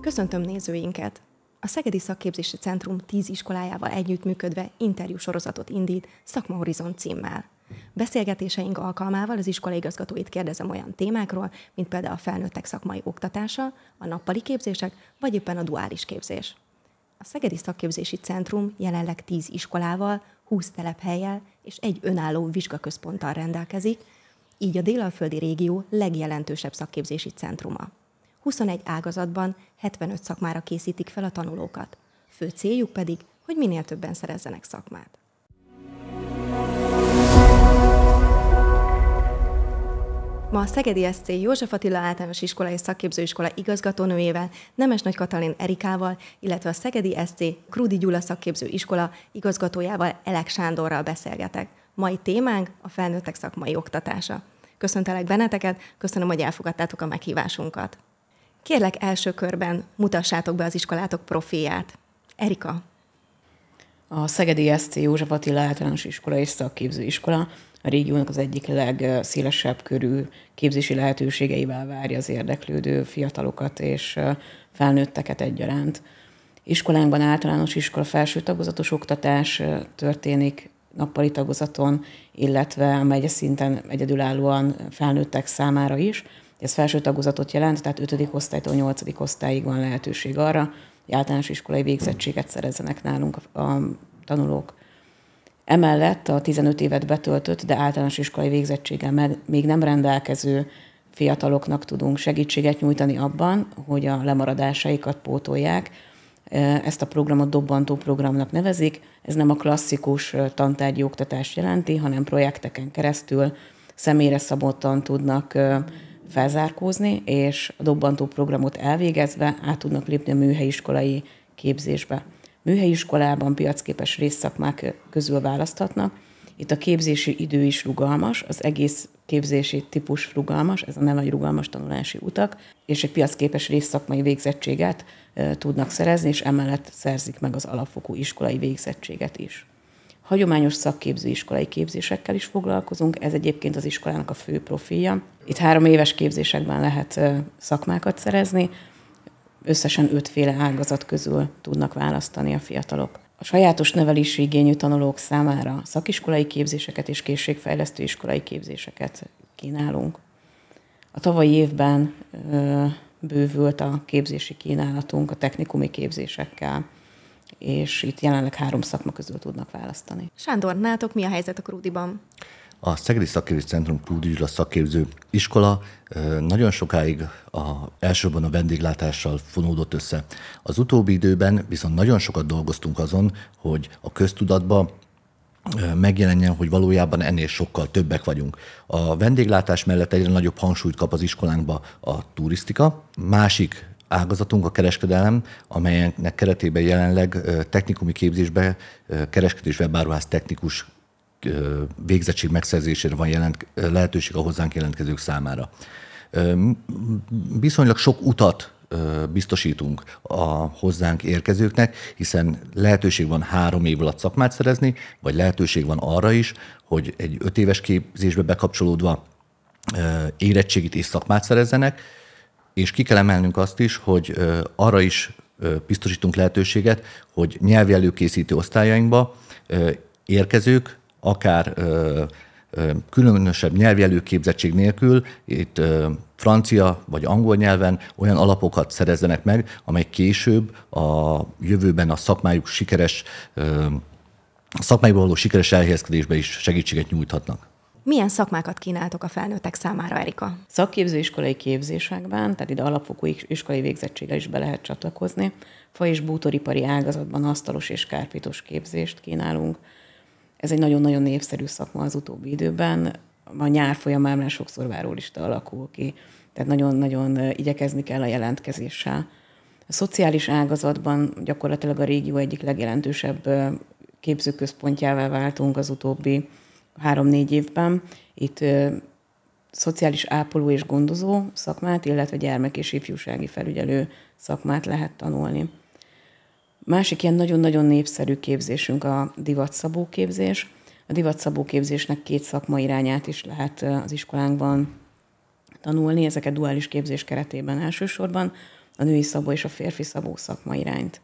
Köszöntöm nézőinket! A Szegedi Szakképzési Centrum 10 iskolájával együttműködve interjú sorozatot indít Szakmahorizont címmel. Beszélgetéseink alkalmával az igazgatóit kérdezem olyan témákról, mint például a felnőttek szakmai oktatása, a nappali képzések, vagy éppen a duális képzés. A Szegedi Szakképzési Centrum jelenleg 10 iskolával, 20 telephelyel és egy önálló vizsgaközponttal rendelkezik, így a délalföldi régió legjelentősebb szakképzési centruma. 21 ágazatban 75 szakmára készítik fel a tanulókat. Fő céljuk pedig, hogy minél többen szerezzenek szakmát. Ma a Szegedi SC József Attila Általános Iskola és Szakképzőiskola igazgatónőjével, Nemes Nagy Katalin Erikával, illetve a Szegedi SC Krúdi Gyula Szakképzőiskola igazgatójával Elek Sándorral beszélgetek. Mai témánk a felnőttek szakmai oktatása. Köszöntelek benneteket, köszönöm, hogy elfogadtátok a meghívásunkat. Kérlek első körben mutassátok be az iskolátok profiát. Erika. A Szegedi ST József Attila általános iskola és szakképzőiskola a régiónak az egyik legszélesebb körű képzési lehetőségeivel várja az érdeklődő fiatalokat és felnőtteket egyaránt. Iskolánkban általános iskola felső tagozatos oktatás történik, nappali tagozaton, illetve a megye szinten egyedülállóan felnőttek számára is. Ez felső tagozatot jelent, tehát 5. osztálytól 8. osztályig van lehetőség arra, hogy általános iskolai végzettséget szerezzenek nálunk a, a tanulók. Emellett a 15 évet betöltött, de általános iskolai végzettséggel még nem rendelkező fiataloknak tudunk segítséget nyújtani abban, hogy a lemaradásaikat pótolják, ezt a programot dobbantó programnak nevezik. Ez nem a klasszikus tantárgyi oktatást jelenti, hanem projekteken keresztül személyre szabottan tudnak felzárkózni, és a dobbantó programot elvégezve át tudnak lépni a műhelyiskolai képzésbe. Műhelyiskolában piacképes részszakmák közül választhatnak, itt a képzési idő is rugalmas, az egész képzési típus rugalmas, ez a nem egy rugalmas tanulási utak, és egy piacképes részszakmai végzettséget e, tudnak szerezni, és emellett szerzik meg az alapfokú iskolai végzettséget is. Hagyományos szakképző iskolai képzésekkel is foglalkozunk, ez egyébként az iskolának a fő profilja. Itt három éves képzésekben lehet szakmákat szerezni, összesen ötféle ágazat közül tudnak választani a fiatalok a sajátos nevelési igényű tanulók számára szakiskolai képzéseket és készségfejlesztő iskolai képzéseket kínálunk. A tavalyi évben bővült a képzési kínálatunk a technikumi képzésekkel, és itt jelenleg három szakma közül tudnak választani. Sándor, nátok mi a helyzet a Krúdiban? A Szegedi Szakképző Centrum Klúdügyra szakképző iskola nagyon sokáig a, elsőben a vendéglátással fonódott össze. Az utóbbi időben viszont nagyon sokat dolgoztunk azon, hogy a köztudatba megjelenjen, hogy valójában ennél sokkal többek vagyunk. A vendéglátás mellett egyre nagyobb hangsúlyt kap az iskolánkba a turisztika. Másik ágazatunk a kereskedelem, amelynek keretében jelenleg technikumi képzésbe kereskedés webáruház technikus végzettség megszerzésére van jelent, lehetőség a hozzánk jelentkezők számára. Viszonylag sok utat biztosítunk a hozzánk érkezőknek, hiszen lehetőség van három év alatt szakmát szerezni, vagy lehetőség van arra is, hogy egy öt éves képzésbe bekapcsolódva érettségit és szakmát szerezzenek, és ki kell emelnünk azt is, hogy arra is biztosítunk lehetőséget, hogy nyelvi előkészítő osztályainkba érkezők akár ö, ö, különösebb nyelvi előképzettség nélkül, itt ö, francia vagy angol nyelven olyan alapokat szerezzenek meg, amely később a jövőben a szakmájuk sikeres, ö, szakmájukban való sikeres elhelyezkedésbe is segítséget nyújthatnak. Milyen szakmákat kínáltok a felnőttek számára, Erika? Szakképzőiskolai képzésekben, tehát ide alapfokú iskolai végzettséggel is be lehet csatlakozni. Fa- és bútoripari ágazatban asztalos és kárpitos képzést kínálunk ez egy nagyon-nagyon népszerű szakma az utóbbi időben. A nyár folyamán már sokszor várólista alakul ki, tehát nagyon-nagyon igyekezni kell a jelentkezéssel. A szociális ágazatban gyakorlatilag a régió egyik legjelentősebb képzőközpontjává váltunk az utóbbi három-négy évben. Itt szociális ápoló és gondozó szakmát, illetve gyermek és ifjúsági felügyelő szakmát lehet tanulni. Másik ilyen nagyon-nagyon népszerű képzésünk a divatszabó képzés. A divatszabó képzésnek két szakma irányát is lehet az iskolánkban tanulni, ezeket duális képzés keretében elsősorban, a női szabó és a férfi szabó szakma irányt.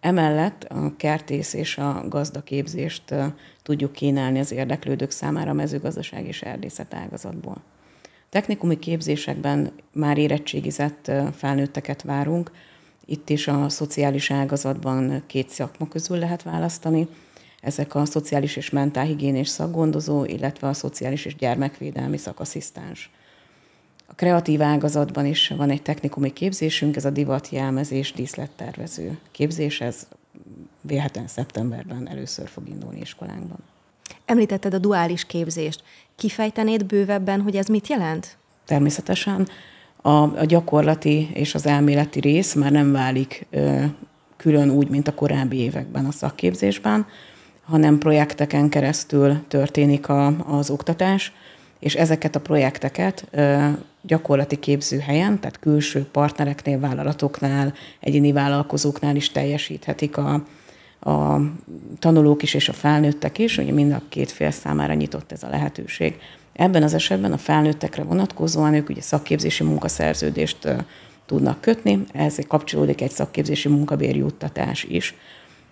Emellett a kertész és a gazdaképzést tudjuk kínálni az érdeklődők számára a mezőgazdaság és erdészet ágazatból. Technikumi képzésekben már érettségizett felnőtteket várunk, itt is a szociális ágazatban két szakma közül lehet választani. Ezek a szociális és mentálhigiénés szakgondozó, illetve a szociális és gyermekvédelmi szakasszisztens. A kreatív ágazatban is van egy technikumi képzésünk, ez a divatjelmezés díszlettervező képzés, ez vélhetően szeptemberben először fog indulni iskolánkban. Említetted a duális képzést. Kifejtenéd bővebben, hogy ez mit jelent? Természetesen a, a gyakorlati és az elméleti rész már nem válik ö, külön úgy, mint a korábbi években a szakképzésben, hanem projekteken keresztül történik a, az oktatás, és ezeket a projekteket ö, gyakorlati képzőhelyen, tehát külső partnereknél, vállalatoknál, egyéni vállalkozóknál is teljesíthetik a, a tanulók is és a felnőttek is, ugye mind a két fél számára nyitott ez a lehetőség. Ebben az esetben a felnőttekre vonatkozóan ők ugye szakképzési munkaszerződést tudnak kötni, ehhez kapcsolódik egy szakképzési munkabéri juttatás is.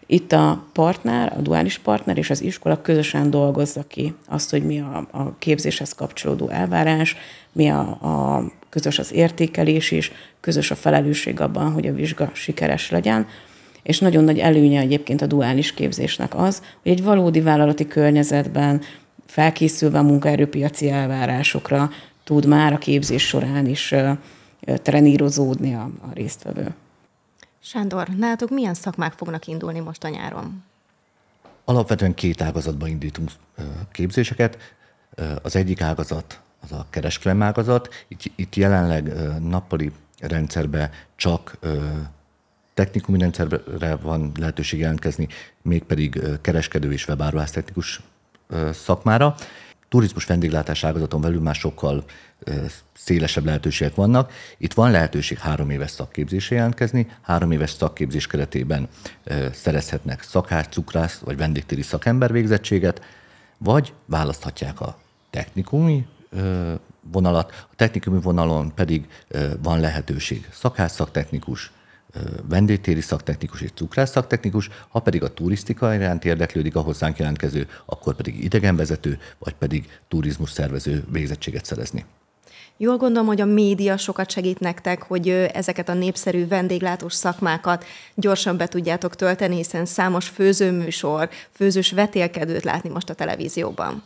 Itt a partner, a duális partner és az iskola közösen dolgozza ki azt, hogy mi a, a képzéshez kapcsolódó elvárás, mi a, a közös az értékelés is, közös a felelősség abban, hogy a vizsga sikeres legyen. És nagyon nagy előnye egyébként a duális képzésnek az, hogy egy valódi vállalati környezetben felkészülve a munkaerőpiaci elvárásokra tud már a képzés során is trenírozódni a, a résztvevő. Sándor, nálatok milyen szakmák fognak indulni most a nyáron? Alapvetően két ágazatban indítunk képzéseket. Az egyik ágazat az a kereskedelmi ágazat. Itt, itt jelenleg nappali rendszerbe csak technikumi rendszerre van lehetőség jelentkezni, mégpedig kereskedő és webáruház technikus szakmára. Turizmus vendéglátás ágazaton belül már sokkal szélesebb lehetőségek vannak. Itt van lehetőség három éves szakképzésre jelentkezni, három éves szakképzés keretében szerezhetnek szakács, cukrász vagy vendégtéri szakember végzettséget, vagy választhatják a technikumi vonalat, a technikumi vonalon pedig van lehetőség szakász, szaktechnikus, vendégtéri szaktechnikus és cukrász szaktechnikus, ha pedig a turisztika iránt érdeklődik a hozzánk jelentkező, akkor pedig idegenvezető, vagy pedig turizmus szervező végzettséget szerezni. Jól gondolom, hogy a média sokat segít nektek, hogy ezeket a népszerű vendéglátós szakmákat gyorsan be tudjátok tölteni, hiszen számos főzőműsor, főzős vetélkedőt látni most a televízióban.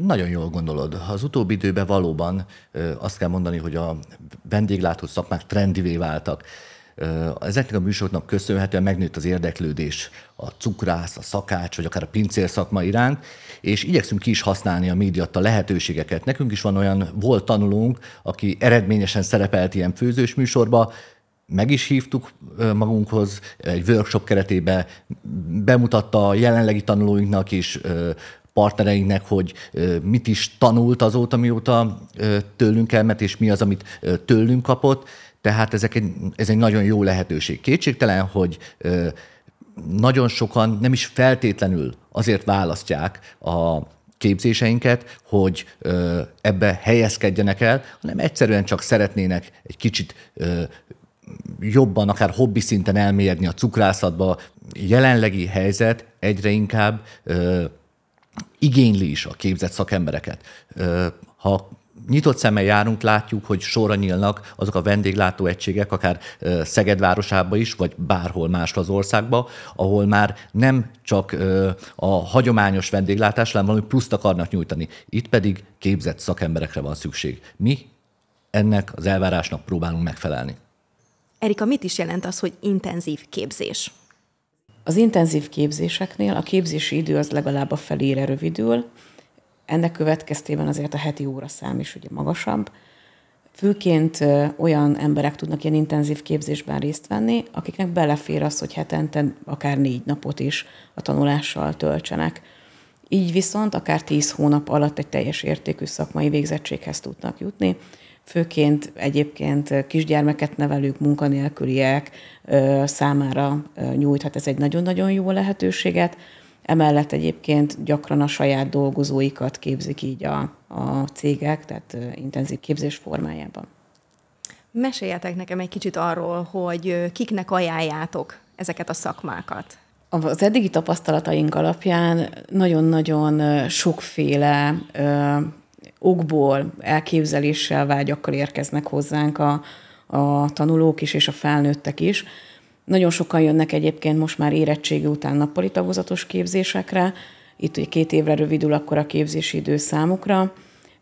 Nagyon jól gondolod. Az utóbbi időben valóban azt kell mondani, hogy a vendéglátó szakmák trendivé váltak. Ezeknek a műsoroknak köszönhetően megnőtt az érdeklődés a cukrász, a szakács, vagy akár a pincér szakma iránt, és igyekszünk ki is használni a médiát, a lehetőségeket. Nekünk is van olyan volt tanulónk, aki eredményesen szerepelt ilyen főzős műsorba, meg is hívtuk magunkhoz, egy workshop keretében bemutatta a jelenlegi tanulóinknak is, partnereinknek, hogy mit is tanult azóta, mióta tőlünk elmet, és mi az, amit tőlünk kapott. Tehát ezek egy, ez egy nagyon jó lehetőség. Kétségtelen, hogy nagyon sokan nem is feltétlenül azért választják a képzéseinket, hogy ebbe helyezkedjenek el, hanem egyszerűen csak szeretnének egy kicsit jobban, akár hobbi szinten elmélyedni a cukrászatba. Jelenlegi helyzet egyre inkább igényli is a képzett szakembereket. Ha nyitott szemmel járunk, látjuk, hogy sorra nyílnak azok a vendéglátó egységek, akár Szeged városába is, vagy bárhol más az országba, ahol már nem csak a hagyományos vendéglátás, hanem valami pluszt akarnak nyújtani. Itt pedig képzett szakemberekre van szükség. Mi ennek az elvárásnak próbálunk megfelelni. Erika, mit is jelent az, hogy intenzív képzés? Az intenzív képzéseknél a képzési idő az legalább a felére rövidül, ennek következtében azért a heti szám is ugye magasabb. Főként olyan emberek tudnak ilyen intenzív képzésben részt venni, akiknek belefér az, hogy hetente akár négy napot is a tanulással töltsenek. Így viszont akár tíz hónap alatt egy teljes értékű szakmai végzettséghez tudnak jutni, főként egyébként kisgyermeket nevelők, munkanélküliek számára nyújthat ez egy nagyon-nagyon jó lehetőséget, Emellett egyébként gyakran a saját dolgozóikat képzik így a, a cégek, tehát intenzív képzés formájában. Meséljetek nekem egy kicsit arról, hogy kiknek ajánljátok ezeket a szakmákat. Az eddigi tapasztalataink alapján nagyon-nagyon sokféle ö, okból, elképzeléssel, vágyakkal érkeznek hozzánk a, a tanulók is és a felnőttek is. Nagyon sokan jönnek egyébként most már érettségi után nappali tagozatos képzésekre, itt ugye két évre rövidül akkor a képzési idő számukra,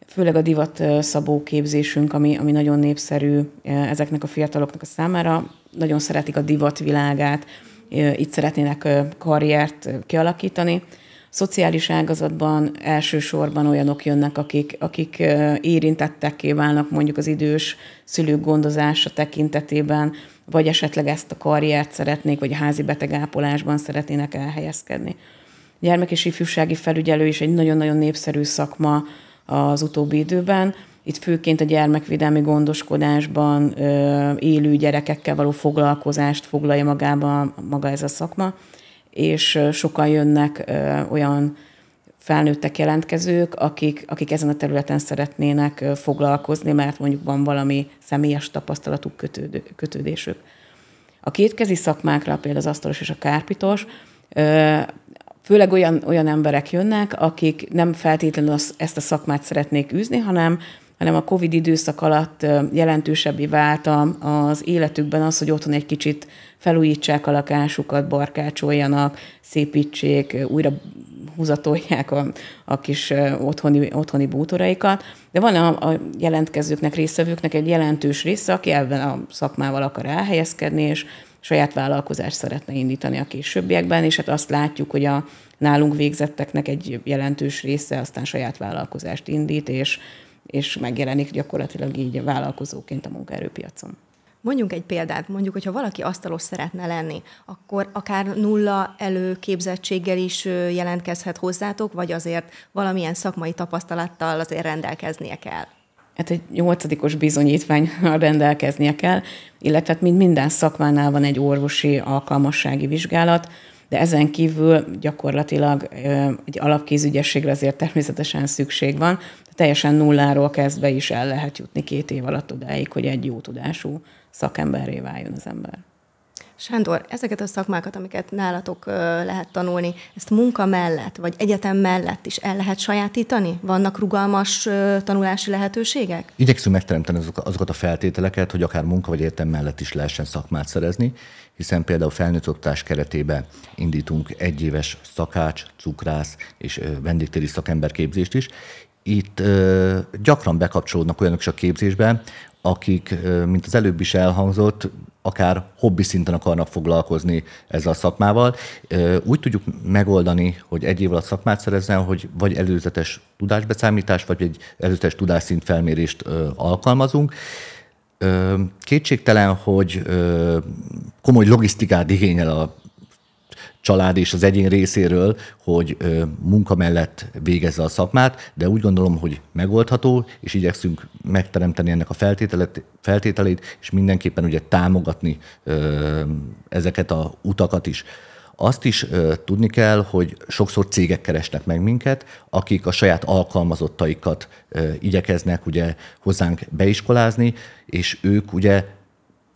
főleg a divat szabó képzésünk, ami, ami nagyon népszerű ezeknek a fiataloknak a számára, nagyon szeretik a divat világát, itt szeretnének karriert kialakítani. Szociális ágazatban elsősorban olyanok jönnek, akik, akik érintettekké válnak mondjuk az idős szülők gondozása tekintetében, vagy esetleg ezt a karriert szeretnék, vagy a házi betegápolásban szeretnének elhelyezkedni. Gyermek és ifjúsági felügyelő is egy nagyon-nagyon népszerű szakma az utóbbi időben. Itt főként a gyermekvédelmi gondoskodásban ö, élő gyerekekkel való foglalkozást foglalja magába maga ez a szakma, és sokan jönnek ö, olyan felnőttek jelentkezők, akik, akik ezen a területen szeretnének foglalkozni, mert mondjuk van valami személyes tapasztalatuk, kötődő, kötődésük. A kétkezi szakmákra, például az asztalos és a kárpitos, főleg olyan, olyan emberek jönnek, akik nem feltétlenül ezt a szakmát szeretnék űzni, hanem hanem a COVID időszak alatt jelentősebbé vált az életükben az, hogy otthon egy kicsit felújítsák a lakásukat, barkácsoljanak, szépítsék, újra húzatolják a, a kis otthoni, otthoni bútoraikat. De van a, a jelentkezőknek, részvevőknek egy jelentős része, aki ebben a szakmával akar elhelyezkedni, és saját vállalkozást szeretne indítani a későbbiekben, és hát azt látjuk, hogy a nálunk végzetteknek egy jelentős része aztán saját vállalkozást indít, és és megjelenik gyakorlatilag így vállalkozóként a munkaerőpiacon. Mondjunk egy példát, mondjuk, hogyha valaki asztalos szeretne lenni, akkor akár nulla előképzettséggel is jelentkezhet hozzátok, vagy azért valamilyen szakmai tapasztalattal azért rendelkeznie kell? Hát egy nyolcadikos bizonyítványra rendelkeznie kell, illetve hát mint minden szakmánál van egy orvosi alkalmassági vizsgálat, de ezen kívül gyakorlatilag egy alapkézügyességre azért természetesen szükség van, teljesen nulláról kezdve is el lehet jutni két év alatt odáig, hogy egy jó tudású szakemberré váljon az ember. Sándor, ezeket a szakmákat, amiket nálatok lehet tanulni, ezt munka mellett, vagy egyetem mellett is el lehet sajátítani? Vannak rugalmas tanulási lehetőségek? Igyekszünk megteremteni azokat a feltételeket, hogy akár munka vagy egyetem mellett is lehessen szakmát szerezni, hiszen például felnőtt oktatás keretében indítunk egyéves szakács, cukrász és vendégtéri szakemberképzést is. Itt ö, gyakran bekapcsolódnak olyanok is a képzésben, akik, mint az előbb is elhangzott, akár hobbi szinten akarnak foglalkozni ezzel a szakmával. Úgy tudjuk megoldani, hogy egy év alatt szakmát szerezzen, hogy vagy előzetes tudásbeszámítás, vagy egy előzetes tudásszint felmérést alkalmazunk. Kétségtelen, hogy komoly logisztikát igényel a család és az egyén részéről, hogy munka mellett végezze a szakmát, de úgy gondolom, hogy megoldható, és igyekszünk megteremteni ennek a feltételeit, és mindenképpen ugye támogatni ezeket a utakat is. Azt is ö, tudni kell, hogy sokszor cégek keresnek meg minket, akik a saját alkalmazottaikat ö, igyekeznek ugye hozzánk beiskolázni, és ők ugye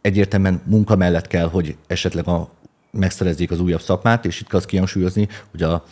egyértelműen munka mellett kell, hogy esetleg a megszerezzék az újabb szakmát, és itt kell azt kihangsúlyozni, hogy a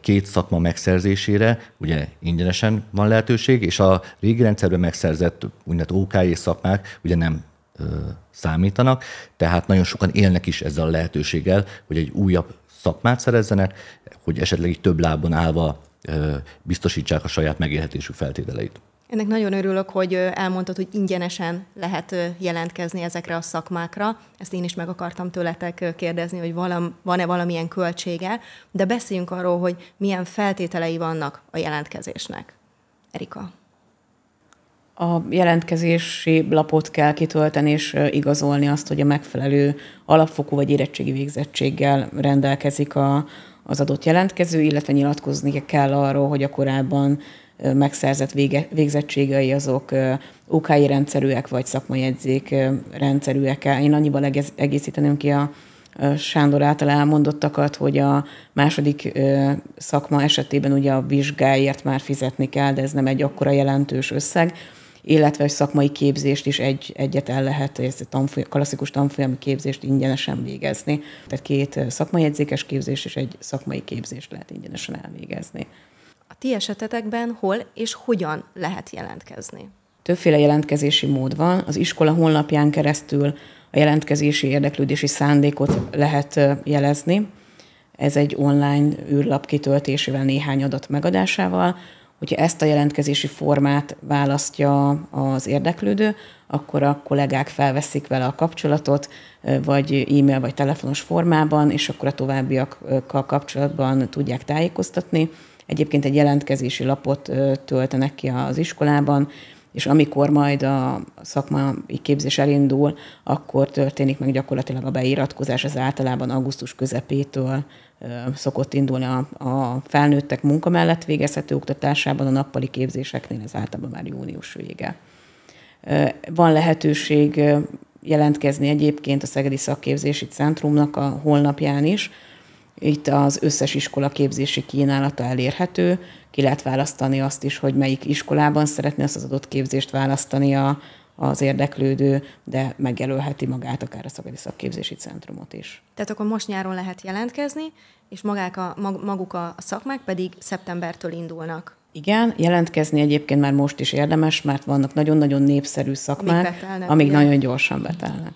két szakma megszerzésére ugye ingyenesen van lehetőség, és a régi rendszerben megszerzett úgynevezett OK szakmák ugye nem ö, számítanak, tehát nagyon sokan élnek is ezzel a lehetőséggel, hogy egy újabb szakmát szerezzenek, hogy esetleg így több lábon állva ö, biztosítsák a saját megélhetésük feltételeit. Ennek nagyon örülök, hogy elmondtad, hogy ingyenesen lehet jelentkezni ezekre a szakmákra. Ezt én is meg akartam tőletek kérdezni, hogy valam, van-e valamilyen költsége, de beszéljünk arról, hogy milyen feltételei vannak a jelentkezésnek. Erika. A jelentkezési lapot kell kitölteni és igazolni azt, hogy a megfelelő alapfokú vagy érettségi végzettséggel rendelkezik a, az adott jelentkező, illetve nyilatkozni kell arról, hogy a korábban megszerzett vége, végzettségei azok OKI rendszerűek, vagy szakmai edzék rendszerűek. Én annyiban egészíteném ki a Sándor által elmondottakat, hogy a második szakma esetében ugye a vizsgáért már fizetni kell, de ez nem egy akkora jelentős összeg, illetve egy szakmai képzést is egy, egyet el lehet, ez a tanfoly, klasszikus tanfolyami képzést ingyenesen végezni. Tehát két szakmai edzékes képzés és egy szakmai képzést lehet ingyenesen elvégezni ti esetetekben hol és hogyan lehet jelentkezni? Többféle jelentkezési mód van. Az iskola honlapján keresztül a jelentkezési érdeklődési szándékot lehet jelezni. Ez egy online űrlap kitöltésével, néhány adat megadásával. Hogyha ezt a jelentkezési formát választja az érdeklődő, akkor a kollégák felveszik vele a kapcsolatot, vagy e-mail, vagy telefonos formában, és akkor a továbbiakkal kapcsolatban tudják tájékoztatni. Egyébként egy jelentkezési lapot töltenek ki az iskolában, és amikor majd a szakmai képzés elindul, akkor történik meg gyakorlatilag a beiratkozás, az általában augusztus közepétől szokott indulni a, a felnőttek munka mellett végezhető oktatásában, a nappali képzéseknél ez általában már június vége. Van lehetőség jelentkezni egyébként a Szegedi Szakképzési Centrumnak a holnapján is, itt az összes iskola képzési kínálata elérhető, ki lehet választani azt is, hogy melyik iskolában szeretné azt az adott képzést választani a, az érdeklődő, de megjelölheti magát akár a Szabadi szakképzési centrumot is. Tehát akkor most nyáron lehet jelentkezni, és magák a, maguk a szakmák pedig szeptembertől indulnak. Igen, jelentkezni egyébként már most is érdemes, mert vannak nagyon-nagyon népszerű szakmák, amik, betelnek, amik nagyon gyorsan betelnek.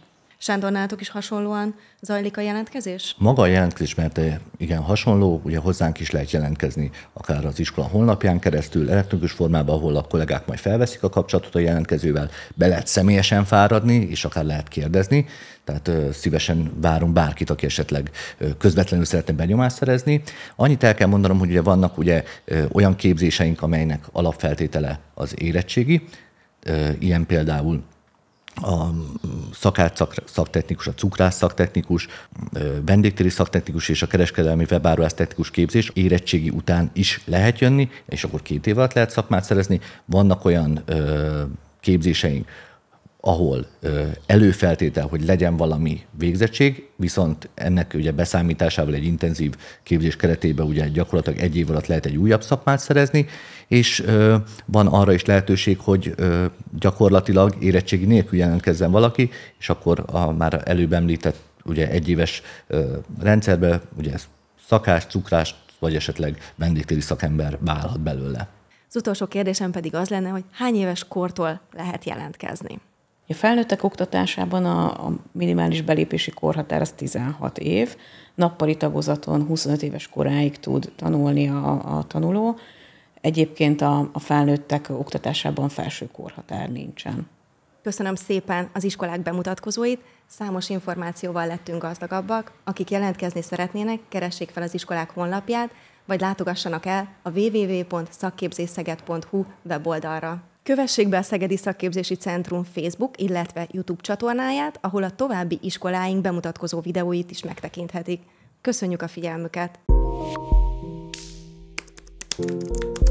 Sándor, nálatok is hasonlóan zajlik a jelentkezés? Maga a jelentkezés, mert eh, igen, hasonló, ugye hozzánk is lehet jelentkezni, akár az iskola honlapján keresztül, elektronikus formában, ahol a kollégák majd felveszik a kapcsolatot a jelentkezővel, be lehet személyesen fáradni, és akár lehet kérdezni, tehát ö, eh, szívesen várom bárkit, aki esetleg ö, eh, közvetlenül szeretne benyomást szerezni. Annyit el kell mondanom, hogy ugye vannak ugye ö, olyan képzéseink, amelynek alapfeltétele az érettségi, ilyen például a szakács szaktechnikus, a cukrász szaktechnikus, vendégtéri szaktechnikus és a kereskedelmi webáruház technikus képzés érettségi után is lehet jönni, és akkor két év alatt lehet szakmát szerezni. Vannak olyan képzéseink, ahol előfeltétel, hogy legyen valami végzettség, viszont ennek ugye beszámításával egy intenzív képzés keretében ugye gyakorlatilag egy év alatt lehet egy újabb szakmát szerezni, és van arra is lehetőség, hogy gyakorlatilag érettségi nélkül jelentkezzen valaki, és akkor a már előbb említett ugye egyéves rendszerbe, ugye ez szakás, cukrás, vagy esetleg vendégtéri szakember válhat belőle. Az utolsó kérdésem pedig az lenne, hogy hány éves kortól lehet jelentkezni? A felnőttek oktatásában a, a minimális belépési korhatár az 16 év, nappali tagozaton 25 éves koráig tud tanulni a, a tanuló, egyébként a, a felnőttek oktatásában felső korhatár nincsen. Köszönöm szépen az iskolák bemutatkozóit, számos információval lettünk gazdagabbak, akik jelentkezni szeretnének, keressék fel az iskolák honlapját, vagy látogassanak el a www.szakképzészeget.hu weboldalra. Kövessék be a Szegedi Szakképzési Centrum Facebook, illetve YouTube csatornáját, ahol a további iskoláink bemutatkozó videóit is megtekinthetik. Köszönjük a figyelmüket! Thank you.